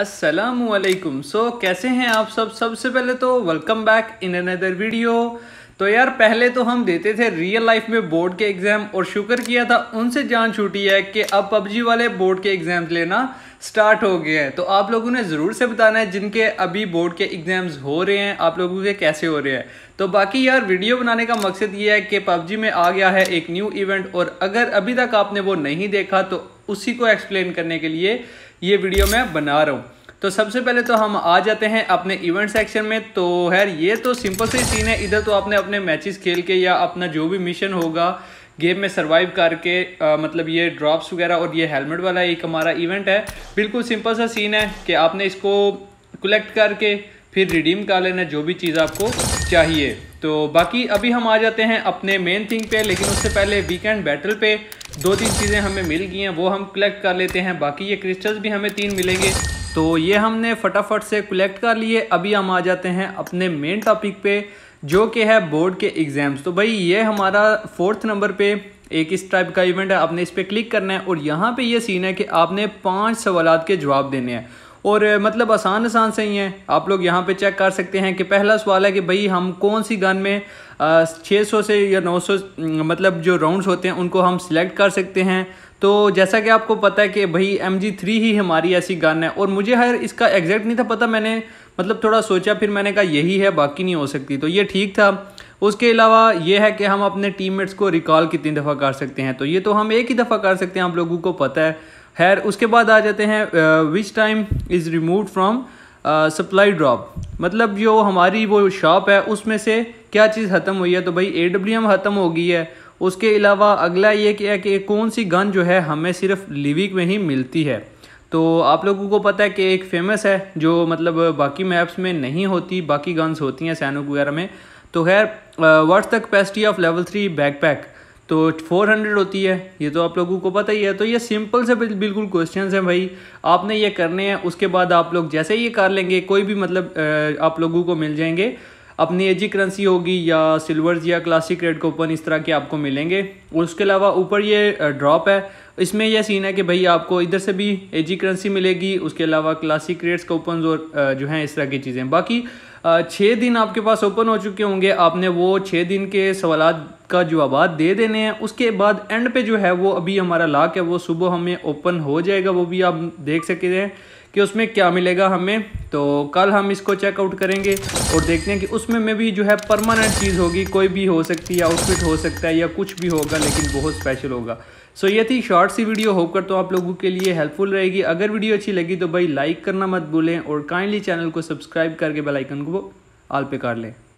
असलकुम सो so, कैसे हैं आप सब सबसे पहले तो welcome back in another video तो यार पहले तो हम देते थे रियल लाइफ में बोर्ड के एग्ज़ाम और शुक्र किया था उनसे जान छूटी है कि अब पबजी वाले बोर्ड के एग्जाम लेना स्टार्ट हो गए हैं तो आप लोगों ने ज़रूर से बताना है जिनके अभी बोर्ड के एग्ज़ाम्स हो रहे हैं आप लोगों के कैसे हो रहे हैं तो बाकी यार वीडियो बनाने का मकसद ये है कि पबजी में आ गया है एक न्यू इवेंट और अगर अभी तक आपने वो नहीं देखा तो उसी को एक्सप्लेन करने के लिए ये वीडियो मैं बना रहा हूँ तो सबसे पहले तो हम आ जाते हैं अपने इवेंट सेक्शन में तो खैर ये तो सिंपल से सीन है इधर तो आपने अपने मैचेस खेल के या अपना जो भी मिशन होगा गेम में सर्वाइव करके आ, मतलब ये ड्रॉप्स वगैरह और ये हेलमेट वाला एक हमारा इवेंट है बिल्कुल सिंपल सा सीन है कि आपने इसको कलेक्ट करके फिर रिडीम कर लेना जो भी चीज़ आपको चाहिए तो बाकी अभी हम आ जाते हैं अपने मेन थिंग पे लेकिन उससे पहले वीकेंड बैटल पे दो तीन चीज़ें हमें मिल गई हैं वो हम कलेक्ट कर लेते हैं बाकी ये क्रिस्टल्स भी हमें तीन मिलेंगे तो ये हमने फटाफट से कलेक्ट कर लिए अभी हम आ जाते हैं अपने मेन टॉपिक पे जो कि है बोर्ड के एग्ज़ाम्स तो भाई ये हमारा फोर्थ नंबर पे एक इस टाइप का इवेंट है आपने इस पर क्लिक करना है और यहाँ पे ये सीन है कि आपने पांच सवाल के जवाब देने हैं और मतलब आसान आसान से ही हैं आप लोग यहाँ पे चेक कर सकते हैं कि पहला सवाल है कि भाई हम कौन सी गन में छः सौ से या नौ सौ मतलब जो राउंड्स होते हैं उनको हम सिलेक्ट कर सकते हैं तो जैसा कि आपको पता है कि भाई एम जी थ्री ही हमारी ऐसी गन है और मुझे हर इसका एग्जैक्ट नहीं था पता मैंने मतलब थोड़ा सोचा फिर मैंने कहा यही है बाकी नहीं हो सकती तो ये ठीक था उसके अलावा ये है कि हम अपने टीममेट्स को रिकॉल कितनी दफ़ा कर सकते हैं तो ये तो हम एक ही दफ़ा कर सकते हैं आप लोगों को पता है खैर उसके बाद आ जाते हैं which time is remove from supply drop मतलब जो हमारी वो शॉप है उसमें से क्या चीज़ ख़त्म हुई है तो भाई ए डब्ल्यू एम ख़त्म हो गई है उसके अलावा अगला ये क्या है कि कौन सी गन जो है हमें सिर्फ लिविक में ही मिलती है तो आप लोगों को पता है कि एक फेमस है जो मतलब बाकी मैप्स में नहीं होती बाकी गन्स होती हैं सैनिक वगैरह में तो खैर what's the capacity of level three backpack तो 400 होती है ये तो आप लोगों को पता ही है तो ये सिंपल से बिल्कुल क्वेश्चन हैं भाई आपने ये करने हैं उसके बाद आप लोग जैसे ये कर लेंगे कोई भी मतलब आप लोगों को मिल जाएंगे अपनी एजी करेंसी होगी या सिल्वर्स या क्लासिक रेड कोपन इस तरह के आपको मिलेंगे और उसके अलावा ऊपर ये ड्रॉप है इसमें यह सीन है कि भाई आपको इधर से भी एजी करेंसी मिलेगी उसके अलावा क्लासिक रेड्स कोपन और जो हैं इस तरह की चीज़ें बाकी छः दिन आपके पास ओपन हो चुके होंगे आपने वो छः दिन के सवाल का जवाब दे देने हैं उसके बाद एंड पे जो है वो अभी हमारा लाक है वो सुबह हमें ओपन हो जाएगा वो भी आप देख सकते हैं कि उसमें क्या मिलेगा हमें तो कल हम इसको चेकआउट करेंगे और देखते हैं कि उसमें में भी जो है परमानेंट चीज़ होगी कोई भी हो सकती है आउटफिट हो सकता है या कुछ भी होगा लेकिन बहुत स्पेशल होगा सो so, ये थी शॉर्ट सी वीडियो होप तो आप लोगों के लिए हेल्पफुल रहेगी अगर वीडियो अच्छी लगी तो भाई लाइक करना मत भूलें और काइंडली चैनल को सब्सक्राइब करके बेलाइकन को आल पे कर लें